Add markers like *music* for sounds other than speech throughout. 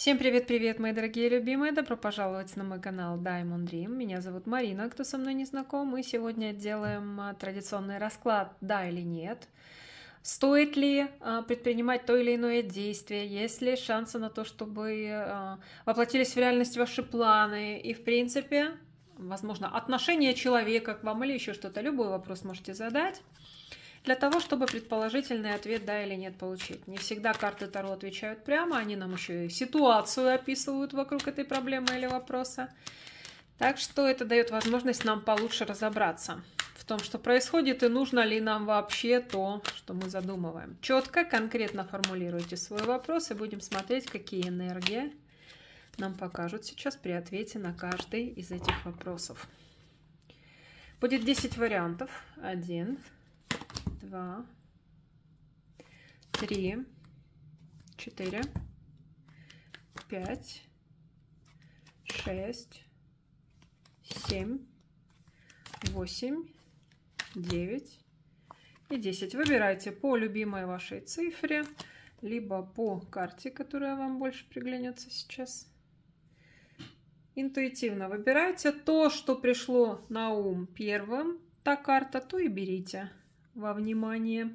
Всем привет-привет, мои дорогие любимые! Добро пожаловать на мой канал Diamond Dream. Меня зовут Марина, кто со мной не знаком. Мы сегодня делаем а, традиционный расклад «Да или нет». Стоит ли а, предпринимать то или иное действие? Есть ли шансы на то, чтобы а, воплотились в реальность ваши планы? И, в принципе, возможно, отношение человека к вам или еще что-то. Любой вопрос можете задать для того, чтобы предположительный ответ «да» или «нет» получить. Не всегда карты Таро отвечают прямо, они нам еще и ситуацию описывают вокруг этой проблемы или вопроса. Так что это дает возможность нам получше разобраться в том, что происходит и нужно ли нам вообще то, что мы задумываем. Четко, конкретно формулируйте свой вопрос и будем смотреть, какие энергии нам покажут сейчас при ответе на каждый из этих вопросов. Будет 10 вариантов. 1, два, три, четыре, пять, шесть, семь, восемь, девять и десять. Выбирайте по любимой вашей цифре, либо по карте, которая вам больше приглянется сейчас интуитивно выбирайте то, что пришло на ум первым, та карта, то и берите во внимание.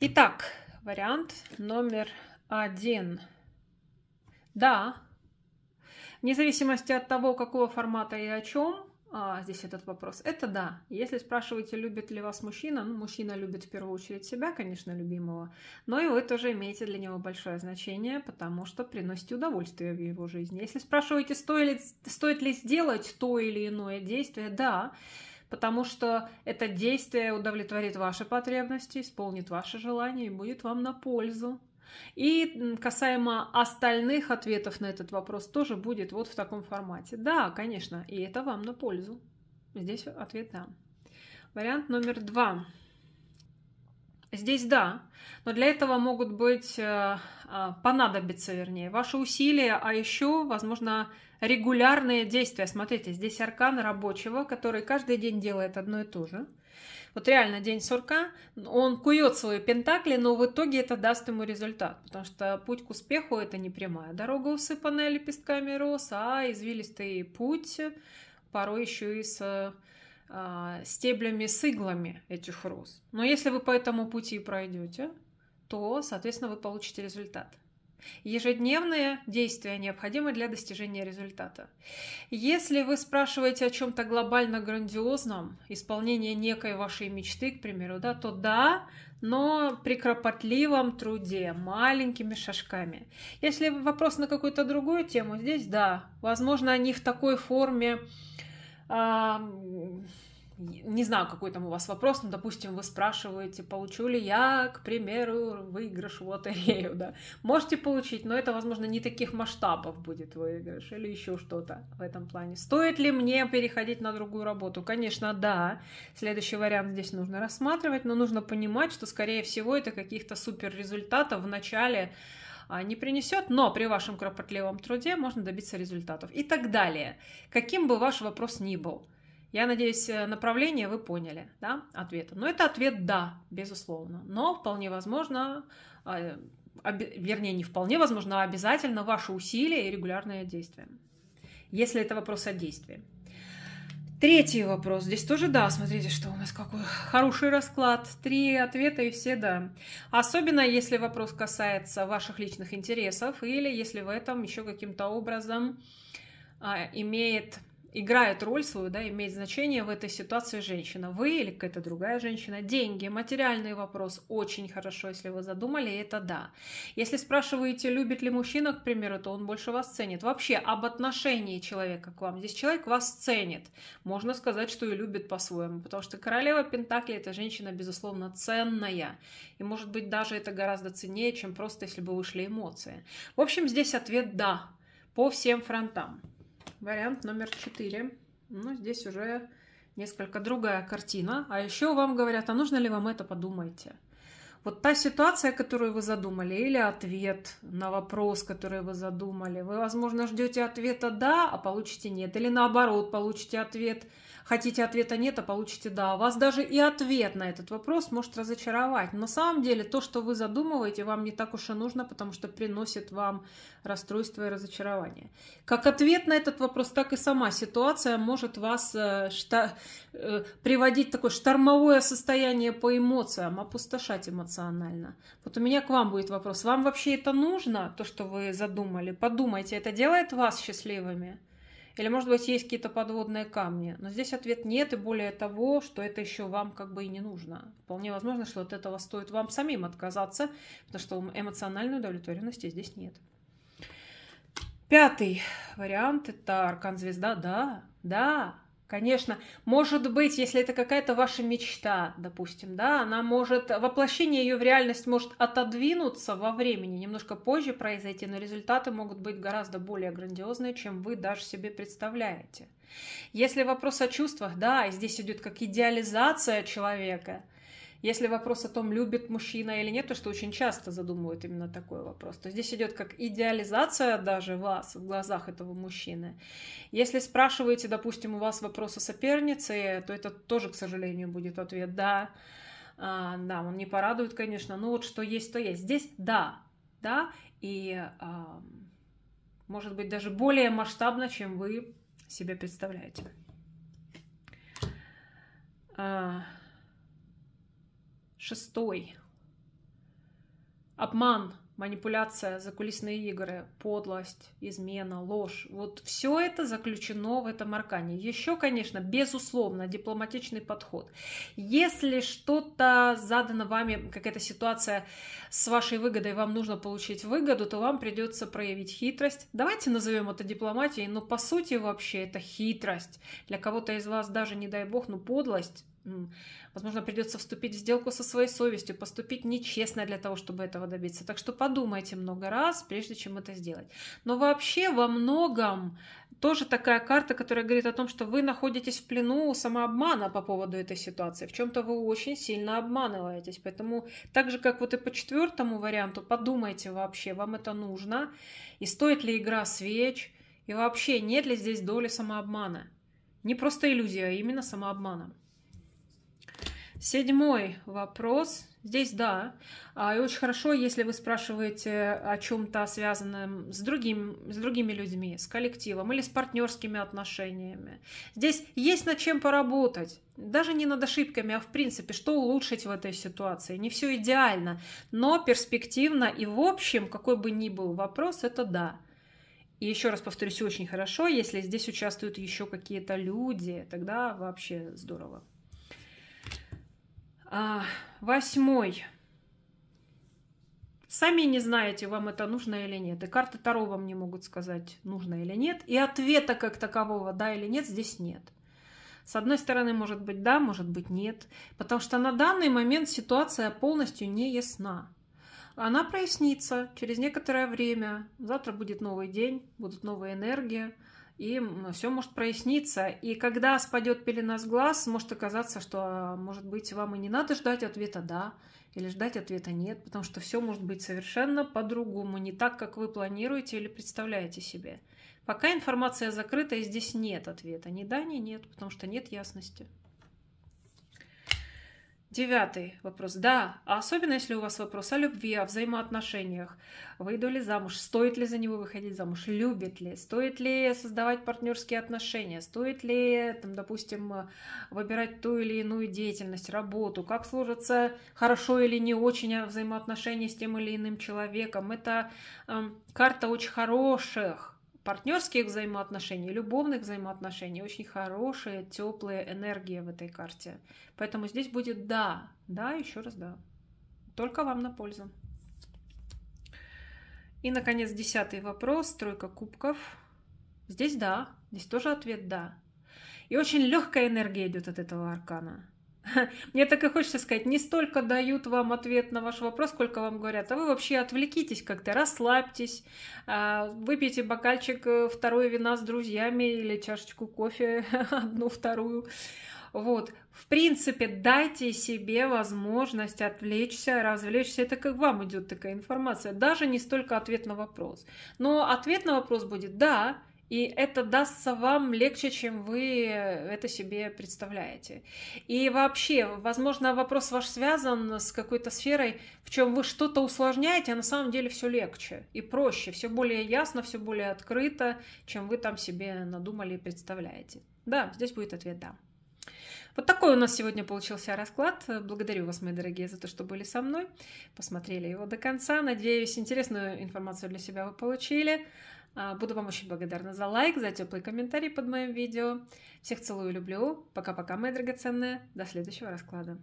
Итак, вариант номер один. Да, вне зависимости от того, какого формата и о чем, а, здесь этот вопрос. Это да. Если спрашиваете, любит ли вас мужчина, ну, мужчина любит в первую очередь себя, конечно, любимого, но и вы тоже имеете для него большое значение, потому что приносите удовольствие в его жизни. Если спрашиваете, стоит ли, стоит ли сделать то или иное действие, да потому что это действие удовлетворит ваши потребности, исполнит ваши желания и будет вам на пользу. И касаемо остальных ответов на этот вопрос тоже будет вот в таком формате. Да, конечно, и это вам на пользу. Здесь ответ да. Вариант номер два. Здесь да, но для этого могут быть, э, а, понадобиться, вернее, ваши усилия, а еще, возможно, регулярные действия. Смотрите, здесь аркан рабочего, который каждый день делает одно и то же. Вот реально день сурка, он кует свои пентакли, но в итоге это даст ему результат, потому что путь к успеху это не прямая дорога, усыпанная лепестками роз, а извилистый путь, порой еще и с а, стеблями с иглами этих роз. Но если вы по этому пути пройдете, то, соответственно, вы получите результат. Ежедневные действия необходимы для достижения результата. Если вы спрашиваете о чем-то глобально грандиозном, исполнение некой вашей мечты, к примеру, да, то да, но при кропотливом труде, маленькими шажками. Если вопрос на какую-то другую тему, здесь да, возможно, они в такой форме, не знаю, какой там у вас вопрос, но, допустим, вы спрашиваете, получу ли я, к примеру, выигрыш в лотерею, да. Можете получить, но это, возможно, не таких масштабов будет выигрыш или еще что-то в этом плане. Стоит ли мне переходить на другую работу? Конечно, да. Следующий вариант здесь нужно рассматривать, но нужно понимать, что, скорее всего, это каких-то супер результатов в начале а, не принесет, но при вашем кропотливом труде можно добиться результатов и так далее. Каким бы ваш вопрос ни был. Я надеюсь, э, направление вы поняли, да, ответа. Но это ответ «да», безусловно. Но вполне возможно, а, вернее, не вполне возможно, а обязательно ваши усилия и регулярное действие. Если это вопрос о действии. Третий вопрос. Здесь тоже да. Смотрите, что у нас какой хороший расклад. Три ответа и все да. Особенно если вопрос касается ваших личных интересов или если в этом еще каким-то образом а, имеет играет роль свою, да, имеет значение в этой ситуации женщина. Вы или какая-то другая женщина. Деньги, материальный вопрос очень хорошо, если вы задумали, это да. Если спрашиваете, любит ли мужчина, к примеру, то он больше вас ценит. Вообще, об отношении человека к вам. Здесь человек вас ценит. Можно сказать, что и любит по-своему, потому что королева Пентакли – это женщина, безусловно, ценная. И, может быть, даже это гораздо ценнее, чем просто, если бы вышли эмоции. В общем, здесь ответ «да» по всем фронтам вариант номер четыре. Ну, здесь уже несколько другая картина. А еще вам говорят, а нужно ли вам это, подумайте. Вот та ситуация, которую вы задумали, или ответ на вопрос, который вы задумали, вы, возможно, ждете ответа «да», а получите «нет», или наоборот, получите ответ хотите ответа нет, а получите да. Вас даже и ответ на этот вопрос может разочаровать. на самом деле то, что вы задумываете, вам не так уж и нужно, потому что приносит вам расстройство и разочарование. Как ответ на этот вопрос, так и сама ситуация может вас э, шта- э, приводить в такое штормовое состояние по эмоциям, опустошать эмоционально. Вот у меня к вам будет вопрос. Вам вообще это нужно, то, что вы задумали? Подумайте, это делает вас счастливыми? Или, может быть, есть какие-то подводные камни. Но здесь ответ нет, и более того, что это еще вам как бы и не нужно. Вполне возможно, что от этого стоит вам самим отказаться, потому что эмоциональной удовлетворенности здесь нет. Пятый вариант – это аркан звезда. Да, да, Конечно, может быть, если это какая-то ваша мечта, допустим, да, она может, воплощение ее в реальность может отодвинуться во времени, немножко позже произойти, но результаты могут быть гораздо более грандиозные, чем вы даже себе представляете. Если вопрос о чувствах, да, здесь идет как идеализация человека – если вопрос о том, любит мужчина или нет, то что очень часто задумывают именно такой вопрос, то здесь идет как идеализация даже вас в глазах этого мужчины. Если спрашиваете, допустим, у вас вопрос о сопернице, то это тоже, к сожалению, будет ответ «да». А, да, он не порадует, конечно, но вот что есть, то есть. Здесь «да», «да», и а, может быть даже более масштабно, чем вы себе представляете. А, Шестой. Обман, манипуляция, закулисные игры, подлость, измена, ложь. Вот все это заключено в этом аркане. Еще, конечно, безусловно, дипломатичный подход. Если что-то задано вами, какая-то ситуация с вашей выгодой, вам нужно получить выгоду, то вам придется проявить хитрость. Давайте назовем это дипломатией, но по сути вообще это хитрость. Для кого-то из вас даже, не дай бог, ну подлость Возможно, придется вступить в сделку со своей совестью, поступить нечестно для того, чтобы этого добиться. Так что подумайте много раз, прежде чем это сделать. Но вообще во многом тоже такая карта, которая говорит о том, что вы находитесь в плену самообмана по поводу этой ситуации. В чем-то вы очень сильно обманываетесь. Поэтому так же, как вот и по четвертому варианту, подумайте вообще, вам это нужно, и стоит ли игра свеч, и вообще нет ли здесь доли самообмана. Не просто иллюзия, а именно самообмана. Седьмой вопрос. Здесь да. А, и очень хорошо, если вы спрашиваете о чем-то связанном с, другим, с другими людьми, с коллективом или с партнерскими отношениями. Здесь есть над чем поработать. Даже не над ошибками, а в принципе, что улучшить в этой ситуации. Не все идеально, но перспективно и в общем, какой бы ни был вопрос, это да. И еще раз повторюсь, очень хорошо, если здесь участвуют еще какие-то люди, тогда вообще здорово. А, восьмой. Сами не знаете, вам это нужно или нет. И карты Таро вам не могут сказать, нужно или нет. И ответа как такового, да или нет, здесь нет. С одной стороны, может быть да, может быть нет. Потому что на данный момент ситуация полностью не ясна. Она прояснится через некоторое время. Завтра будет новый день, будут новые энергии и все может проясниться. И когда спадет пелена с глаз, может оказаться, что, может быть, вам и не надо ждать ответа «да», или ждать ответа «нет», потому что все может быть совершенно по-другому, не так, как вы планируете или представляете себе. Пока информация закрыта, и здесь нет ответа ни «да», ни «нет», потому что нет ясности. Девятый вопрос. Да, а особенно если у вас вопрос о любви, о взаимоотношениях. Выйду ли замуж? Стоит ли за него выходить замуж? Любит ли? Стоит ли создавать партнерские отношения? Стоит ли, там, допустим, выбирать ту или иную деятельность, работу? Как сложатся хорошо или не очень взаимоотношения с тем или иным человеком? Это э, карта очень хороших партнерских взаимоотношений, любовных взаимоотношений, очень хорошая, теплая энергия в этой карте. Поэтому здесь будет да, да, еще раз да. Только вам на пользу. И, наконец, десятый вопрос, тройка кубков. Здесь да, здесь тоже ответ да. И очень легкая энергия идет от этого аркана. *laughs* Мне так и хочется сказать, не столько дают вам ответ на ваш вопрос, сколько вам говорят, а вы вообще отвлекитесь как-то, расслабьтесь, а, выпейте бокальчик э, второй вина с друзьями или чашечку кофе, *laughs* одну, вторую. Вот, в принципе, дайте себе возможность отвлечься, развлечься. Это как вам идет такая информация. Даже не столько ответ на вопрос. Но ответ на вопрос будет «да», и это дастся вам легче, чем вы это себе представляете. И вообще, возможно, вопрос ваш связан с какой-то сферой, в чем вы что-то усложняете, а на самом деле все легче и проще, все более ясно, все более открыто, чем вы там себе надумали и представляете. Да, здесь будет ответ «да». Вот такой у нас сегодня получился расклад. Благодарю вас, мои дорогие, за то, что были со мной, посмотрели его до конца. Надеюсь, интересную информацию для себя вы получили. А, буду вам очень благодарна за лайк, за теплый комментарий под моим видео. Всех целую и люблю. Пока-пока, мои драгоценные. До следующего расклада.